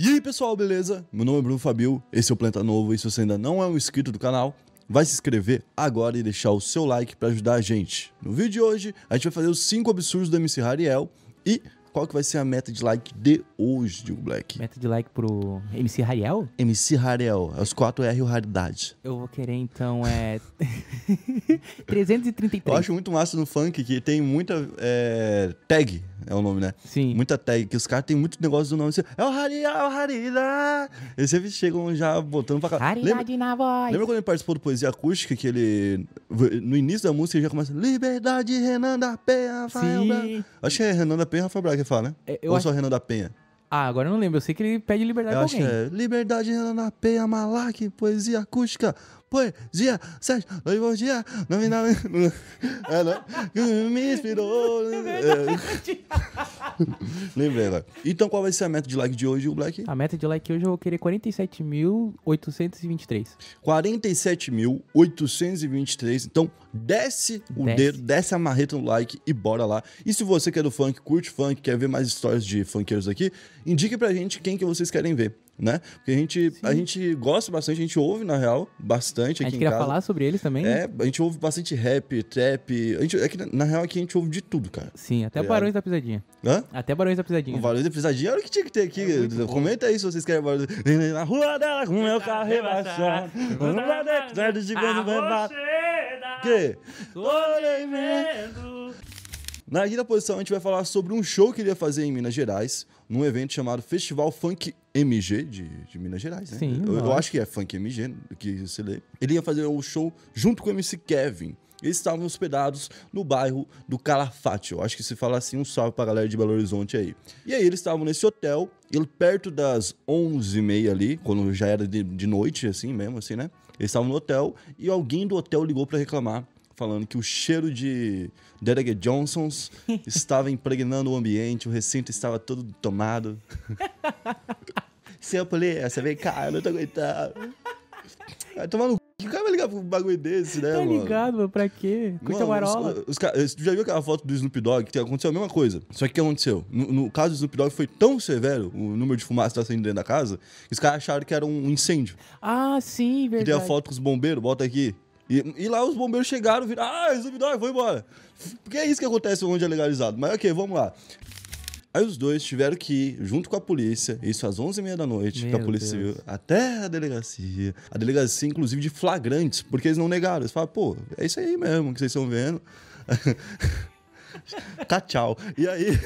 E aí pessoal, beleza? Meu nome é Bruno Fabio, esse é o Planeta Novo e se você ainda não é um inscrito do canal, vai se inscrever agora e deixar o seu like para ajudar a gente. No vídeo de hoje, a gente vai fazer os 5 absurdos do MC Rariel e qual que vai ser a meta de like de hoje, Digo Black? Meta de like pro MC Rariel? MC Rariel, é os 4R e o Raridade. Eu vou querer, então, é... 333. Eu acho muito massa no funk que tem muita é... tag, é o nome, né? Sim. Muita tag, que os caras têm muito negócio do nome. Assim, é o Rariel, é o Rarida! Eles sempre chegam já botando pra cá. Raridade na voz! Lembra quando ele participou do Poesia Acústica, que ele... No início da música ele já começa... Liberdade, Renan da Penha, Rafael Sim. Acho que é Renan da Penha, Rafael Braga fala, né? É, eu Ou acho... só Renan da Penha? Ah, agora eu não lembro. Eu sei que ele pede liberdade eu pra alguém. É, liberdade, Renan da Penha, Malak, poesia acústica, poesia, Sérgio, hoje bom dia, não me dá... me inspirou... Lembrei Então qual vai ser a meta de like de hoje, o Black? A meta de like hoje eu vou querer 47.823. 47.823. Então desce o desce. dedo, desce a marreta no like e bora lá. E se você quer é do funk, curte funk, quer ver mais histórias de funkeiros aqui, indique pra gente quem que vocês querem ver. Né? Porque a gente, a gente gosta bastante, a gente ouve, na real, bastante aqui em casa. A gente queria falar sobre eles também. É, a gente ouve bastante rap, trap. A gente, é que, na real, aqui a gente ouve de tudo, cara. Sim, até tá Barões da Pisadinha. Hã? Até Barões da Pisadinha. O Barões da Pisadinha era o que tinha que ter aqui. É Comenta aí se vocês querem Barões da Na rua dela, com meu tá carro rebaixado. Na rua dela, de quando vai que olhem vendo. Né? Na quinta posição, a gente vai falar sobre um show que ele ia fazer em Minas Gerais, num evento chamado Festival Funk MG de, de Minas Gerais, né? Sim. Eu, eu acho que é Funk MG, que você lê. Ele ia fazer o um show junto com o MC Kevin. Eles estavam hospedados no bairro do Calafate. Eu acho que se fala assim, um salve pra galera de Belo Horizonte aí. E aí eles estavam nesse hotel, ele perto das 11h30 ali, quando já era de, de noite, assim mesmo, assim, né? Eles estavam no hotel e alguém do hotel ligou para reclamar falando que o cheiro de Derek Johnsons estava impregnando o ambiente, o recinto estava todo tomado. Seu polícia, vem cá, eu não tô aguentando. Vai tomar no que cara vai ligar pra um bagulho desse, né, tá mano? ligado, mano? Pra quê? Curta marola. Os, os, tu já viu aquela foto do Snoop Dogg? Que aconteceu a mesma coisa. Só que o que aconteceu? No, no, caso do Snoop Dogg foi tão severo o número de fumaça que tá saindo dentro da casa, que os caras acharam que era um incêndio. Ah, sim, verdade. E tem a foto com os bombeiros, bota aqui. E, e, lá os bombeiros chegaram, viram, ah, Snoop Dogg, foi embora. Porque é isso que acontece onde é legalizado. Mas ok, vamos lá. Aí os dois tiveram que ir junto com a polícia, isso às 11h30 da noite, Meu com a polícia civil, até a delegacia. A delegacia, inclusive, de flagrantes, porque eles não negaram. Eles falaram, pô, é isso aí mesmo que vocês estão vendo. tá, tchau. E aí.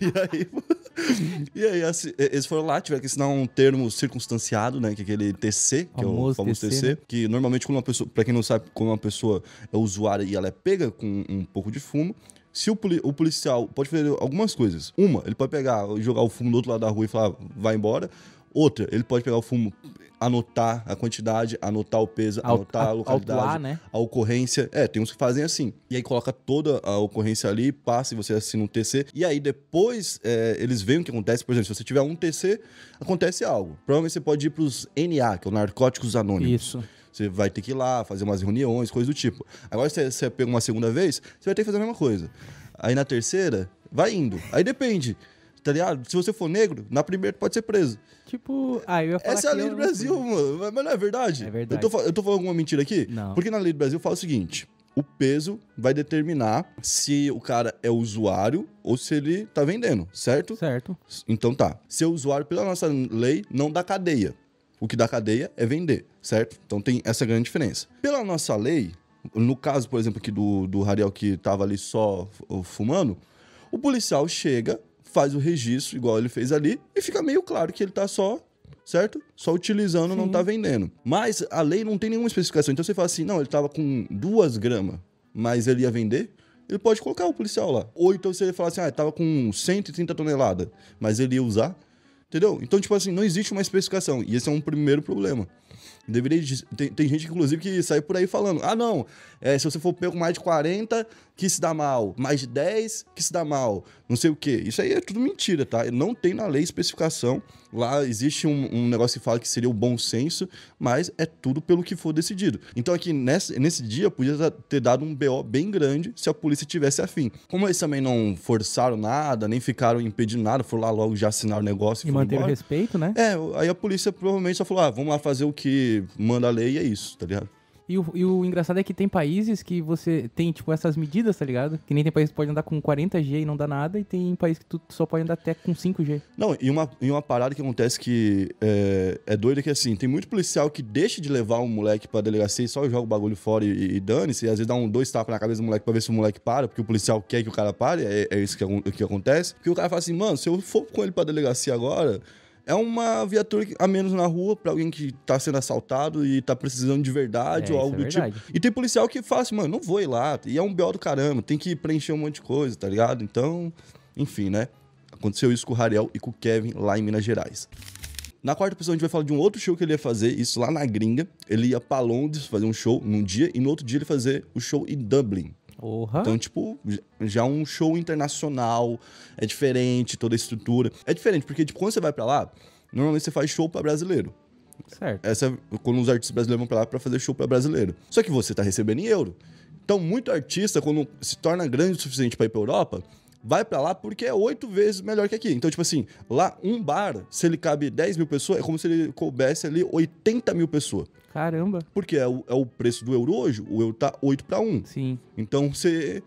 e aí. E aí, assim, eles foram lá, tiveram que assinar um termo circunstanciado, né? Que é aquele TC, que é o famoso TC, né? que normalmente, quando uma pessoa, pra quem não sabe, quando uma pessoa é usuária e ela é pega com um pouco de fumo, se o, poli o, policial pode fazer algumas coisas. Uma, ele pode pegar, e jogar o fumo do outro lado da rua e falar, vai embora. Outra, ele pode pegar o fumo, anotar a quantidade, anotar o peso, Al anotar a localidade, né? a ocorrência. É, tem uns que fazem assim. E aí coloca toda a ocorrência ali, passa e você assina um TC. E aí depois é, eles veem o que acontece. Por exemplo, se você tiver um TC, acontece algo. Provavelmente você pode ir para os NA, que é o Narcóticos Anônimos. Isso. Você vai ter que ir lá, fazer umas reuniões, coisa do tipo. Agora, se você pega uma segunda vez, você vai ter que fazer a mesma coisa. Aí na terceira, vai indo. Aí depende. Tá ligado? Se você for negro, na primeira pode ser preso. Tipo, ah, eu ia falar Essa é a lei do Brasil, mano. Mas não é verdade? É verdade. Eu tô, eu tô falando alguma mentira aqui? Não. Porque na lei do Brasil fala o seguinte: o peso vai determinar se o cara é usuário ou se ele tá vendendo, certo? Certo. Então tá. Ser usuário, pela nossa lei, não dá cadeia. O que dá cadeia é vender, certo? Então tem essa grande diferença. Pela nossa lei, no caso, por exemplo, aqui do, do Rariel que tava ali só fumando, o policial chega, faz o registro, igual ele fez ali, e fica meio claro que ele tá só certo? Só utilizando, Sim. não tá vendendo. Mas a lei não tem nenhuma especificação. Então você fala assim, não, ele tava com duas gramas, mas ele ia vender? Ele pode colocar o policial lá. Ou então você fala assim, ah, ele tava com 130 toneladas, mas ele ia usar? Entendeu? Então, tipo assim, não existe uma especificação. E esse é um primeiro problema. Deveria, tem, tem gente, inclusive, que sai por aí falando: ah, não, é, se você for pego mais de 40, que se dá mal, mais de 10 que se dá mal, não sei o quê. Isso aí é tudo mentira, tá? Não tem na lei especificação. Lá existe um, um negócio que fala que seria o bom senso, mas é tudo pelo que for decidido. Então aqui nesse, nesse dia podia ter dado um BO bem grande se a polícia tivesse afim. Como eles também não forçaram nada, nem ficaram impedindo nada, foram lá logo já assinar o negócio. E, manter o respeito, né? É, aí a polícia provavelmente só falou: ah, vamos lá fazer o que manda a lei e é isso, tá ligado? E o, e o, engraçado é que tem países que você tem, tipo, essas medidas, tá ligado? Que nem tem país que pode andar com 40G e não dá nada, e tem país que tu só pode andar até com 5G. Não, e uma, e uma parada que acontece que é, é doida é que, assim, tem muito policial que deixa de levar um moleque pra delegacia e só joga o bagulho fora e, e dane-se, e às vezes dá um dois tapas na cabeça do moleque pra ver se o moleque para, porque o policial quer que o cara pare, é, é isso que, é que acontece. Porque o cara fala assim, mano, se eu for com ele pra delegacia agora é uma viatura a menos na rua para alguém que tá sendo assaltado e tá precisando de verdade é, ou algo é do tipo. E tem policial que fala assim, mano, não vou ir lá. E é um BO do caramba, tem que preencher um monte de coisa, tá ligado? Então, enfim, né? Aconteceu isso com o Rariel e com o Kevin lá em Minas Gerais. Na quarta pessoa, a gente vai falar de um outro show que ele ia fazer, isso lá na gringa. Ele ia para Londres fazer um show num dia e no outro dia ele fazer o show em Dublin. Então, tipo, já um show internacional, é diferente, toda a estrutura. É diferente, porque, tipo, quando você vai para lá, normalmente você faz show para brasileiro. Certo. Essa, quando os artistas brasileiros vão pra lá pra fazer show pra brasileiro. Só que você tá recebendo em euro. Então, muito artista, quando se torna grande o suficiente para ir pra Europa, vai para lá porque é oito vezes melhor que aqui. Então, tipo assim, lá um bar, se ele cabe 10 mil pessoas, é como se ele coubesse ali 80 mil pessoas. Caramba. Porque é o, é o preço do euro hoje, o euro tá 8 para 1. Sim. Então você.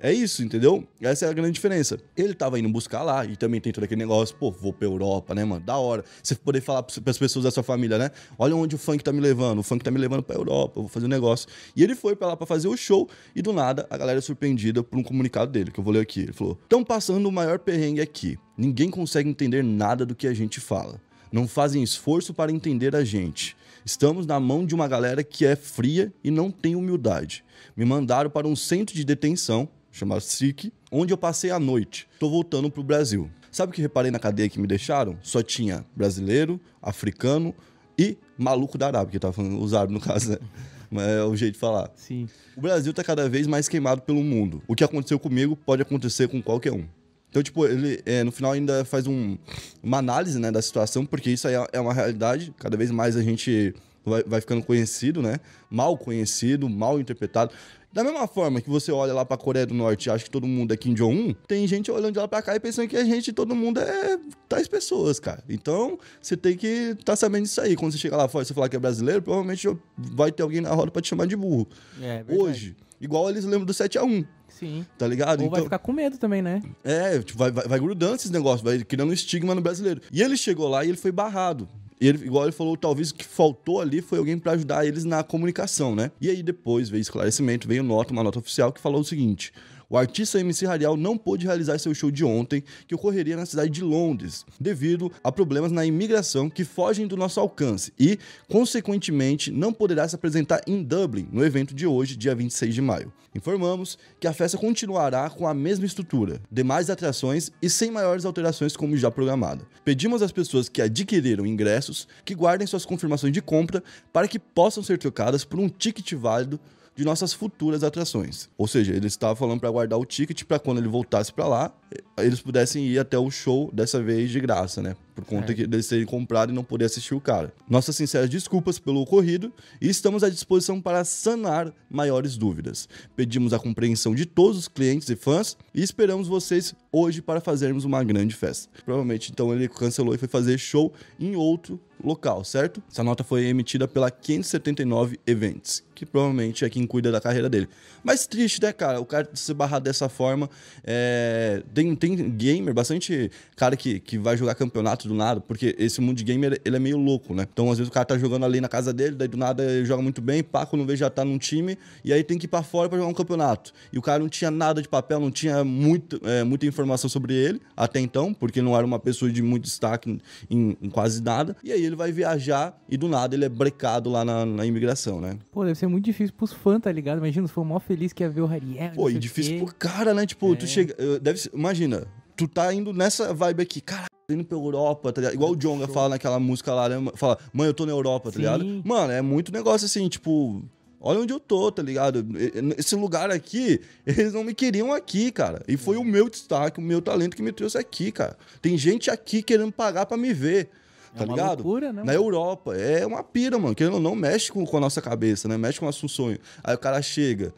É isso, entendeu? Essa é a grande diferença. Ele tava indo buscar lá e também tem todo aquele negócio, pô, vou pra Europa, né, mano? Da hora. Você poder falar pras pessoas da sua família, né? Olha onde o funk tá me levando. O funk tá me levando pra Europa, eu vou fazer um negócio. E ele foi pra lá pra fazer o show e do nada a galera é surpreendida por um comunicado dele, que eu vou ler aqui. Ele falou: Estão passando o maior perrengue aqui. Ninguém consegue entender nada do que a gente fala. Não fazem esforço para entender a gente. Estamos na mão de uma galera que é fria e não tem humildade. Me mandaram para um centro de detenção, chamado SIC, onde eu passei a noite. Estou voltando para o Brasil. Sabe o que reparei na cadeia que me deixaram? Só tinha brasileiro, africano e maluco da Arábia, que eu tá tava falando, no caso, né? Mas é o jeito de falar. Sim. O Brasil está cada vez mais queimado pelo mundo. O que aconteceu comigo pode acontecer com qualquer um. Então, tipo, ele é, no final ainda faz um, uma análise né, da situação, porque isso aí é, é uma realidade. Cada vez mais a gente vai, vai ficando conhecido, né? Mal conhecido, mal interpretado. Da mesma forma que você olha lá pra Coreia do Norte e acha que todo mundo é Kim Jong-un, tem gente olhando de lá pra cá e pensando que a gente, todo mundo é tais pessoas, cara. Então, você tem que estar tá sabendo disso aí. Quando você chegar lá fora e você falar que é brasileiro, provavelmente vai ter alguém na roda pra te chamar de burro. É, Hoje, igual eles lembram do 7x1. Sim. Tá ligado? Ou então, vai ficar com medo também, né? É, tipo, vai, vai, vai grudando esses negócios, vai criando um estigma no brasileiro. E ele chegou lá e ele foi barrado. E ele, igual ele falou, talvez o que faltou ali foi alguém para ajudar eles na comunicação, né? E aí depois veio esclarecimento, veio nota, uma nota oficial que falou o seguinte: o artista MC Rarial não pôde realizar seu show de ontem, que ocorreria na cidade de Londres, devido a problemas na imigração que fogem do nosso alcance e, consequentemente, não poderá se apresentar em Dublin no evento de hoje, dia 26 de maio. Informamos que a festa continuará com a mesma estrutura, demais atrações e sem maiores alterações como já programado. Pedimos às pessoas que adquiriram ingressos que guardem suas confirmações de compra para que possam ser trocadas por um ticket válido de nossas futuras atrações. Ou seja, ele estava falando para guardar o ticket para quando ele voltasse para lá, eles pudessem ir até o show dessa vez de graça, né? Por conta é. eles terem comprado e não poder assistir o cara. Nossas sinceras desculpas pelo ocorrido e estamos à disposição para sanar maiores dúvidas. Pedimos a compreensão de todos os clientes e fãs e esperamos vocês hoje para fazermos uma grande festa. Provavelmente, então, ele cancelou e foi fazer show em outro local, certo? Essa nota foi emitida pela 579 Events, que provavelmente é quem cuida da carreira dele. Mas triste, né, cara? O cara se barrar dessa forma. É... Tem, tem gamer, bastante cara que, que vai jogar campeonato do nada, porque esse mundo de gamer ele é meio louco, né? Então, às vezes, o cara tá jogando ali na casa dele, daí do nada ele joga muito bem, Paco não vê já tá num time, e aí tem que ir pra fora para jogar um campeonato. E o cara não tinha nada de papel, não tinha muito, é, muita informação sobre ele até então, porque não era uma pessoa de muito destaque em, em quase nada. E aí ele vai viajar e do nada ele é brecado lá na, na imigração, né? Pô, deve ser ser é muito difícil pros fãs, tá ligado? Imagina, os o maior feliz que ia ver o Rariel. Pô, e difícil quê. pro cara, né? Tipo, é. tu chega. Deve, ser, imagina, tu tá indo nessa vibe aqui, caralho. Indo pra Europa, tá ligado? Igual o Jonga fala naquela música lá, né? Fala, mãe, eu tô na Europa, tá ligado? Mano, é muito negócio assim, tipo, Olha onde eu tô, tá ligado? Esse lugar aqui, eles não me queriam aqui, cara. E foi é. o meu destaque, o meu talento que me trouxe aqui, cara. Tem gente aqui querendo pagar para me ver. É tá uma ligado? Loucura, né, Na Europa. É uma pira, mano. Que não, não mexe com, com a nossa cabeça, né? Mexe com o nosso sonho. Aí o cara chega,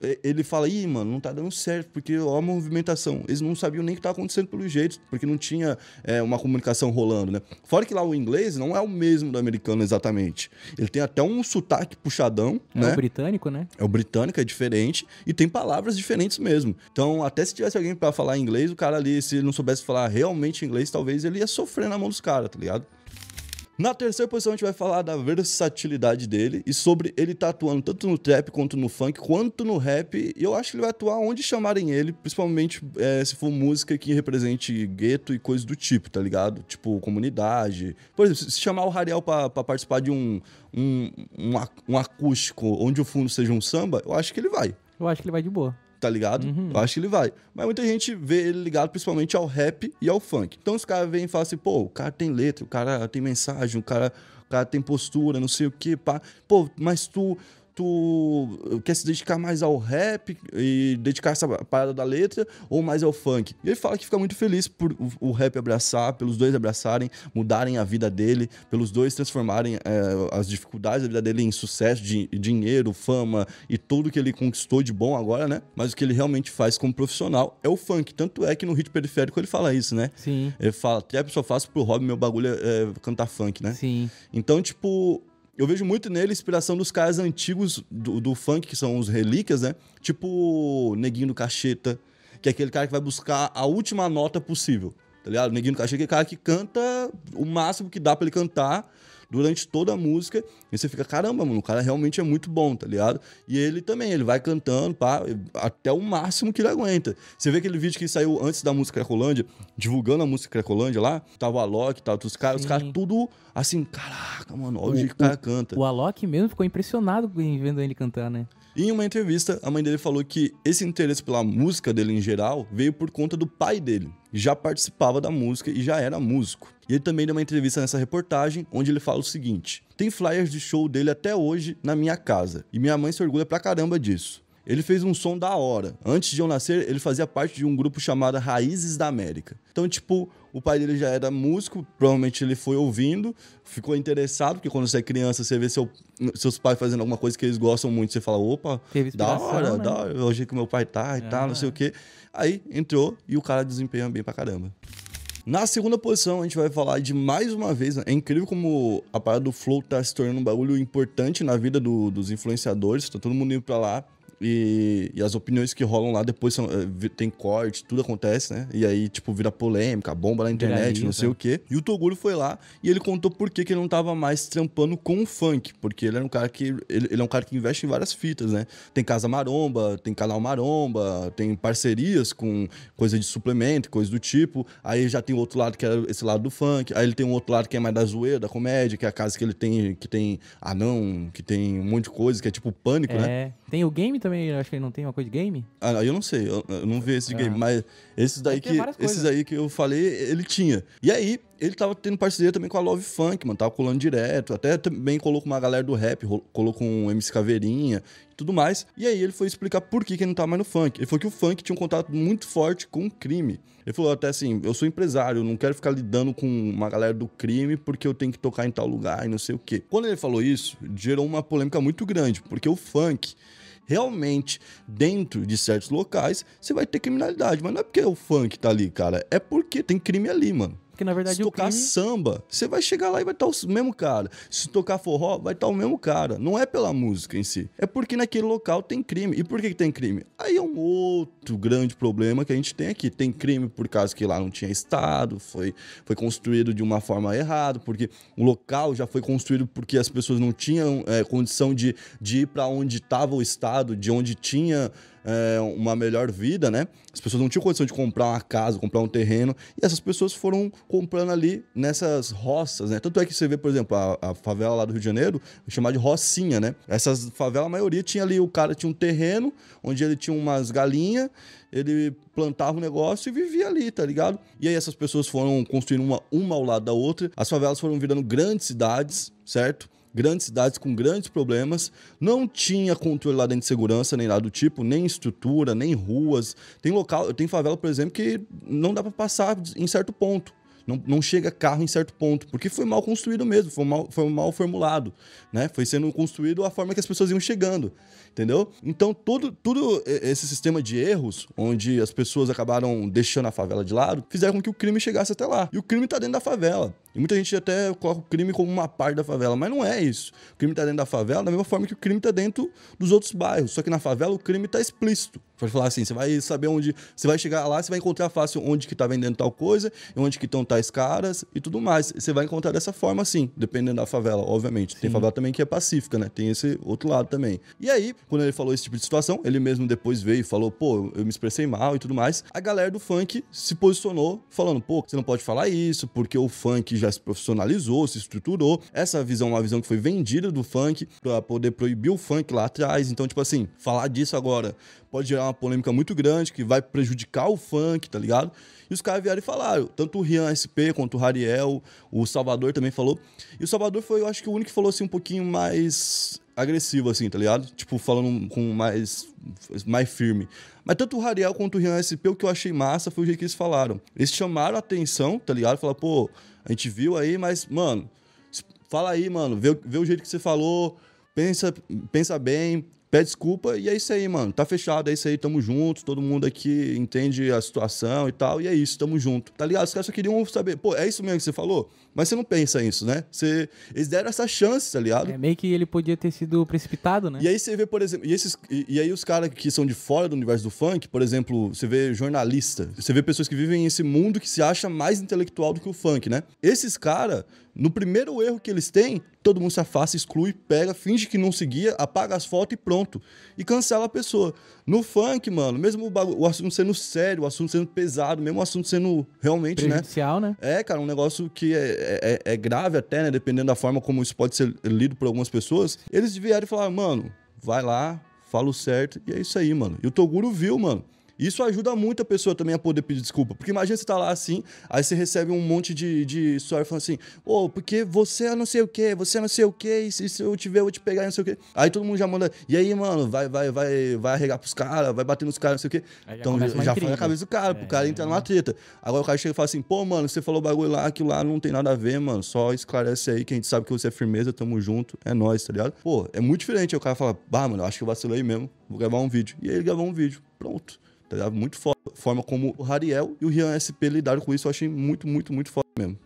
é, ele fala, ih, mano, não tá dando certo, porque ó a movimentação. Eles não sabiam nem o que tá acontecendo pelo jeito, porque não tinha é, uma comunicação rolando, né? Fora que lá o inglês não é o mesmo do americano exatamente. Ele tem até um sotaque puxadão, é né? É o britânico, né? É o britânico, é diferente, e tem palavras diferentes mesmo. Então, até se tivesse alguém para falar inglês, o cara ali, se não soubesse falar realmente inglês, talvez ele ia sofrer na mão dos caras, tá ligado? Na terceira posição, a gente vai falar da versatilidade dele e sobre ele tá atuando tanto no trap quanto no funk, quanto no rap. E eu acho que ele vai atuar onde chamarem ele, principalmente é, se for música que represente gueto e coisas do tipo, tá ligado? Tipo, comunidade. Por exemplo, se chamar o Rariel pra, participar de um, um, um, um acústico onde o fundo seja um samba, eu acho que ele vai. Eu acho que ele vai de boa tá ligado? Uhum. Eu acho que ele vai. Mas muita gente vê ele ligado principalmente ao rap e ao funk. Então os caras vêm e falam assim, pô, o cara tem letra, o cara tem mensagem, o cara, o cara tem postura, não sei o que, pá. Pô, mas tu tu eh, quer se dedicar mais ao rap e dedicar essa parada da letra ou mais ao funk? E ele fala que fica muito feliz por o, rap abraçar, pelos dois abraçarem, mudarem a vida dele, pelos dois transformarem é, as dificuldades da vida dele em sucesso, de, dinheiro, fama e tudo que ele conquistou de bom agora, né? Mas o que ele realmente faz como profissional é o funk. Tanto é que no hit periférico ele fala isso, né? Sim. Ele fala, trap só faço pro hobby, meu bagulho é, é cantar funk, né? Sim. Então, tipo, eu vejo muito nele inspiração dos caras antigos do, do funk, que são os relíquias, né? Tipo Neguinho do Cacheta, que é aquele cara que vai buscar a última nota possível, tá ligado? Neguinho do Cacheta é aquele cara que canta o máximo que dá para ele cantar durante toda a música. E você fica, caramba, mano, o cara realmente é muito bom, tá ligado? E ele também, ele vai cantando pá, até o máximo que ele aguenta. Você vê aquele vídeo que saiu antes da música Cracolândia, divulgando a música Cracolândia lá, tava o Alok, tava os caras, os caras tudo assim, caraca, mano, olha o, jeito que o cara canta. O Alok mesmo ficou impressionado vendo ele cantar, né? E em uma entrevista, a mãe dele falou que esse interesse pela música dele em geral veio por conta do pai dele, já participava da música e já era músico. E ele também deu uma entrevista nessa reportagem, onde ele fala o seguinte: tem flyers de show dele até hoje na minha casa, e minha mãe se orgulha pra caramba disso. Ele fez um som da hora. Antes de eu nascer, ele fazia parte de um grupo chamado Raízes da América. Então, tipo, o pai dele já era músico, provavelmente ele foi ouvindo, ficou interessado, porque quando você é criança, você vê seu, seus pais fazendo alguma coisa que eles gostam muito, você fala, opa, da hora, né? da hora, o que meu pai tá e tal, não sei o ah. quê. Aí entrou e o cara desempenha bem pra caramba. Na segunda posição, a gente vai falar de mais uma vez. Né? É incrível como a parada do Flow tá se tornando um bagulho importante na vida do, dos influenciadores. Tá todo mundo indo pra lá. E, e, as opiniões que rolam lá depois são, eh, tem corte, tudo acontece, né? E aí, tipo, vira polêmica, bomba na internet, não sei o quê. E o Toguro foi lá e ele contou por que, que ele não tava mais trampando com o funk. Porque ele é um cara que. Ele, ele é um cara que investe em várias fitas, né? Tem Casa Maromba, tem canal Maromba, tem parcerias com coisa de suplemento, coisa do tipo. Aí já tem outro lado que é esse lado do funk. Aí ele tem um outro lado que é mais da zoeira, da comédia, que é a casa que ele tem, que tem anão, que tem um monte de coisa, que é tipo pânico, né? é. né? Tem o game também, acho que ele não tem uma coisa de game? Ah, eu não sei, eu, eu não vi esse de ah. game, mas esses é daí é que, esses daí que eu falei, ele tinha. E aí, ele tava tendo parceria também com a Love Funk, mano. Tava colando direto. Até também colocou uma galera do rap, colocou um MC Caveirinha e tudo mais. E aí ele foi explicar por que, que ele não tava mais no funk. Ele falou que o funk tinha um contato muito forte com o crime. Ele falou até assim: eu sou empresário, eu não quero ficar lidando com uma galera do crime porque eu tenho que tocar em tal lugar e não sei o quê. Quando ele falou isso, gerou uma polêmica muito grande, porque o funk realmente dentro de certos locais você vai ter criminalidade. Mas não é porque o funk tá ali, cara. É porque tem crime ali, mano. Porque na verdade Se tocar crime... samba, você vai chegar lá e vai estar tá o mesmo cara. Se tocar forró, vai estar tá o mesmo cara. Não é pela música em si. É porque naquele local tem crime. E por que, que tem crime? Aí é um outro grande problema que a gente tem aqui. Tem crime por causa que lá não tinha Estado, foi, foi construído de uma forma errada, porque o local já foi construído porque as pessoas não tinham é, condição de, de ir para onde estava o Estado, de onde tinha é, uma melhor vida, né? As pessoas não tinham condição de comprar uma casa, comprar um terreno, e essas pessoas foram comprando ali nessas roças, né? Tanto é que você vê, por exemplo, a, a favela lá do Rio de Janeiro, chamada de Rocinha, né? Essas favelas, a maioria tinha ali, o cara tinha um terreno, onde ele tinha umas galinhas, ele plantava um negócio e vivia ali, tá ligado? E aí essas pessoas foram construindo uma, uma ao lado da outra, as favelas foram virando grandes cidades, certo? grandes cidades com grandes problemas, não tinha controle lá dentro de segurança, nem nada do tipo, nem estrutura, nem ruas. Tem local, tem favela, por exemplo, que não dá para passar em certo ponto. Não, não, chega carro em certo ponto, porque foi mal construído mesmo, foi mal, foi mal formulado, né? Foi sendo construído a forma que as pessoas iam chegando entendeu? Então, todo, todo esse sistema de erros, onde as pessoas acabaram deixando a favela de lado, fizeram com que o crime chegasse até lá. E o crime tá dentro da favela. E muita gente até coloca o crime como uma parte da favela, mas não é isso. O crime tá dentro da favela da mesma forma que o crime tá dentro dos outros bairros. Só que na favela o crime tá explícito. Pode falar assim, você vai saber onde. Você vai chegar lá, você vai encontrar fácil onde que tá vendendo tal coisa, onde que estão tais caras e tudo mais. Você vai encontrar dessa forma, assim, dependendo da favela, obviamente. Sim. Tem favela também que é pacífica, né? Tem esse outro lado também. E aí, quando ele falou esse tipo de situação, ele mesmo depois veio e falou, pô, eu me expressei mal e tudo mais. A galera do funk se posicionou falando, pô, você não pode falar isso, porque o funk já se profissionalizou, se estruturou. Essa visão é uma visão que foi vendida do funk para poder proibir o funk lá atrás. Então, tipo assim, falar disso agora pode gerar uma polêmica muito grande que vai prejudicar o funk, tá ligado? E os caras vieram e falaram. Tanto o Rian SP quanto o Rariel, o Salvador também falou. E o Salvador foi, eu acho que o único que falou assim um pouquinho mais agressivo, assim, tá ligado? Tipo, falando com mais, mais firme. Mas tanto o Rariel quanto o Rian SP, o que eu achei massa foi o jeito que eles falaram. Eles chamaram a atenção, tá ligado? Falaram, pô, a gente viu aí, mas, mano, fala aí, mano, vê, vê o jeito que você falou, pensa, pensa bem, pede desculpa e é isso aí, mano. Tá fechado, é isso aí, tamo junto, todo mundo aqui entende a situação e tal, e é isso, tamo junto. Tá ligado? Os caras só queriam saber, pô, é isso mesmo que você falou? Mas você não pensa isso, né? Você, eles deram essa chance, tá ligado? É meio que ele podia ter sido precipitado, né? E aí você vê, por exemplo, e, esses, e, e aí os caras que são de fora do universo do funk, por exemplo, você vê jornalista, você vê pessoas que vivem esse mundo que se acha mais intelectual do que o funk, né? Esses caras no primeiro erro que eles têm, todo mundo se afasta, exclui, pega, finge que não seguia, apaga as fotos e pronto. E cancela a pessoa. No funk, mano, mesmo o, bagulho, o assunto sendo sério, o assunto sendo pesado, mesmo o assunto sendo realmente, né? Prejudicial, né? né? É, cara, um negócio que é, é, é, grave até, né? Dependendo da forma como isso pode ser lido por algumas pessoas. Eles vieram e falaram, mano, vai lá, fala o certo. E é isso aí, mano. E o Toguro viu, mano. Isso ajuda muito a pessoa também a poder pedir desculpa. Porque imagina você tá lá assim, aí você recebe um monte de, de história falando assim, ô, oh, porque você é não sei o que, você é não sei o que, e se, se eu tiver, eu vou te pegar, não sei o que. Aí todo mundo já manda, e aí, mano, vai, vai, vai, vai arregar pros caras, vai bater nos caras, não sei o que. Então já, já foi na cabeça do cara, é, pro cara entrar numa treta. Agora o cara chega e fala assim, pô, mano, você falou bagulho lá, aquilo lá não tem nada a ver, mano. Só esclarece aí que a gente sabe que você é firmeza, tamo junto, é nóis, tá ligado? Pô, é muito diferente. Aí o cara fala, bah, mano, acho que eu vacilei mesmo, vou gravar um vídeo. E aí ele gravou um vídeo. Pronto. Tá ligado? Muito foda. Forma como o Rariel e o Rian SP lidaram com isso, eu achei muito, muito, muito foda mesmo.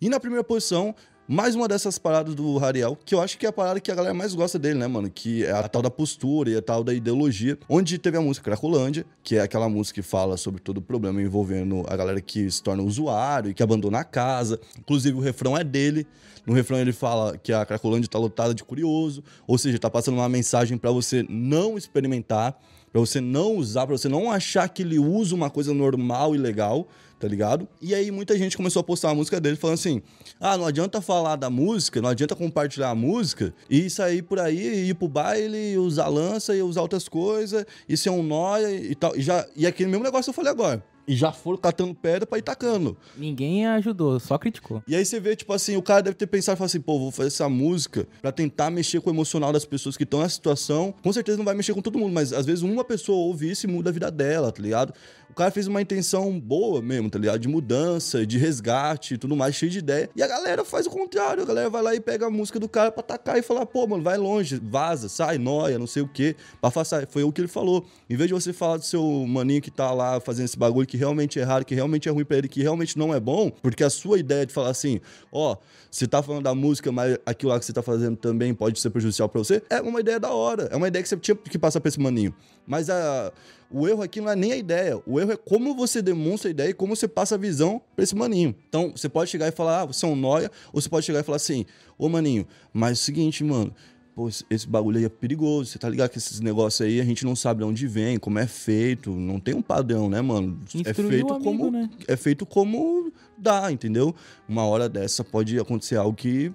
E na primeira posição, mais uma dessas paradas do Rariel, que eu acho que é a parada que a galera mais gosta dele, né, mano? Que é a tal da postura e a tal da ideologia. Onde teve a música Cracolândia, que é aquela música que fala sobre todo o problema envolvendo a galera que se torna usuário e que abandona a casa. Inclusive, o refrão é dele. No refrão ele fala que a Cracolândia tá lotada de curioso, ou seja, tá passando uma mensagem para você não experimentar para você não usar, para você não achar que ele usa uma coisa normal e legal, tá ligado? E aí muita gente começou a postar a música dele falando assim: "Ah, não adianta falar da música, não adianta compartilhar a música e sair por aí e ir pro baile e usar lança e usar outras coisas, e ser um nóia e tal". E já e aquele mesmo negócio que eu falei agora. E já foram catando pedra pra ir tacando. Ninguém ajudou, só criticou. E aí você vê, tipo assim, o cara deve ter pensado e assim, pô, vou fazer essa música pra tentar mexer com o emocional das pessoas que estão nessa situação. Com certeza não vai mexer com todo mundo, mas às vezes uma pessoa ouve isso e muda a vida dela, tá ligado? O cara fez uma intenção boa mesmo, tá ligado? De mudança, de resgate e tudo mais, cheio de ideia. E a galera faz o contrário, a galera vai lá e pega a música do cara pra tacar e falar, pô, mano, vai longe, vaza, sai, noia, não sei o quê. Pra passar. Foi o que ele falou. Em vez de você falar do seu maninho que tá lá fazendo esse bagulho que realmente é errado, que realmente é ruim para ele, que realmente não é bom, porque a sua ideia de falar assim, ó, oh, você tá falando da música, mas aquilo lá que você tá fazendo também pode ser prejudicial para você, é uma ideia da hora, é uma ideia que você tinha que passar pra esse maninho. Mas a, o erro aqui não é nem a ideia, o erro é como você demonstra a ideia e como você passa a visão pra esse maninho. Então, você pode chegar e falar, ah, você é um noia, ou você pode chegar e falar assim, ô maninho, mas é o seguinte, mano, pô, esse bagulho aí é perigoso, você tá ligado que esses negócios aí a gente não sabe de onde vem, como é feito, não tem um padrão, né, mano? é feito amigo, como né? é feito como dá, entendeu? Uma hora dessa pode acontecer algo que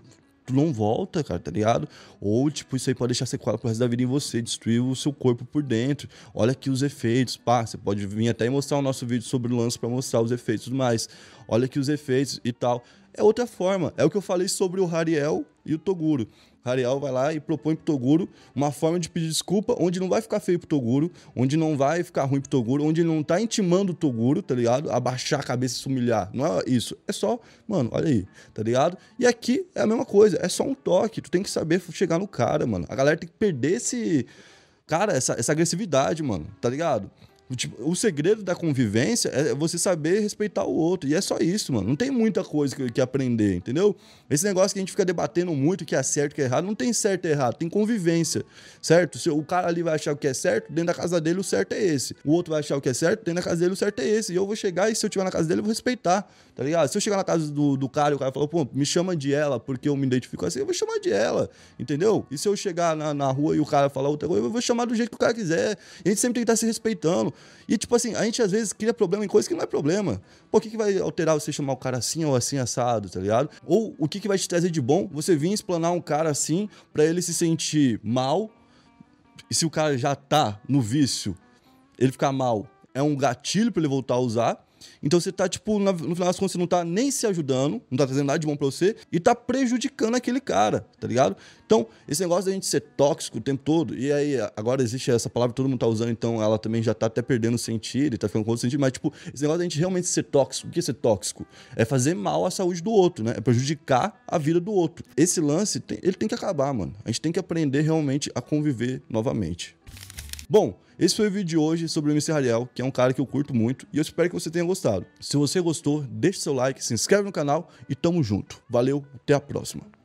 tu não volta, cara, tá ligado? Ou, tipo, isso aí pode deixar sequela pro resto da vida em você, destruir o seu corpo por dentro. Olha aqui os efeitos, pá. Você pode vir até mostrar o nosso vídeo sobre o lance para mostrar os efeitos e tudo mais. Olha aqui os efeitos e tal. É outra forma. É o que eu falei sobre o Hariel e o Toguro. Ariel vai lá e propõe pro Toguro uma forma de pedir desculpa onde não vai ficar feio pro Toguro, onde não vai ficar ruim pro Toguro, onde não tá intimando o Toguro, tá ligado? Abaixar a cabeça e se humilhar. Não é isso. É só, mano, olha aí, tá ligado? E aqui é a mesma coisa, é só um toque. Tu tem que saber chegar no cara, mano. A galera tem que perder esse. Cara, essa, essa agressividade, mano, tá ligado? Tipo, o segredo da convivência é você saber respeitar o outro. E é só isso, mano. Não tem muita coisa que, que aprender, entendeu? Esse negócio que a gente fica debatendo muito, que é certo, que é errado, não tem certo e errado, tem convivência, certo? Se o cara ali vai achar o que é certo, dentro da casa dele o certo é esse. O outro vai achar o que é certo, dentro da casa dele o certo é esse. E eu vou chegar e se eu tiver na casa dele, eu vou respeitar, tá ligado? Se eu chegar na casa do, do cara e o cara falar, pô, me chama de ela porque eu me identifico assim, eu vou chamar de ela, entendeu? E se eu chegar na, na rua e o cara falar outra coisa, eu vou chamar do jeito que o cara quiser. E a gente sempre tem que estar tá se respeitando. E, tipo assim, a gente às vezes cria problema em coisas que não é problema. Por que, que vai alterar você chamar o cara assim ou assim assado, tá ligado? Ou o que, que vai te trazer de bom você vir explanar um cara assim para ele se sentir mal. E se o cara já tá no vício, ele ficar mal, é um gatilho para ele voltar a usar. Então você tá, tipo, no final das contas, você não tá nem se ajudando, não tá trazendo nada de bom pra você e tá prejudicando aquele cara, tá ligado? Então, esse negócio da gente ser tóxico o tempo todo, e aí agora existe essa palavra todo mundo tá usando, então ela também já tá até perdendo o sentido e tá ficando com outro sentido, mas, tipo, esse negócio da gente realmente ser tóxico, o que é ser tóxico? É fazer mal à saúde do outro, né? É prejudicar a vida do outro. Esse lance, ele tem que acabar, mano. A gente tem que aprender realmente a conviver novamente. Bom, esse foi o vídeo de hoje sobre o MC Rariel, que é um cara que eu curto muito e eu espero que você tenha gostado. Se você gostou, deixe seu like, se inscreve no canal e tamo junto. Valeu, até a próxima.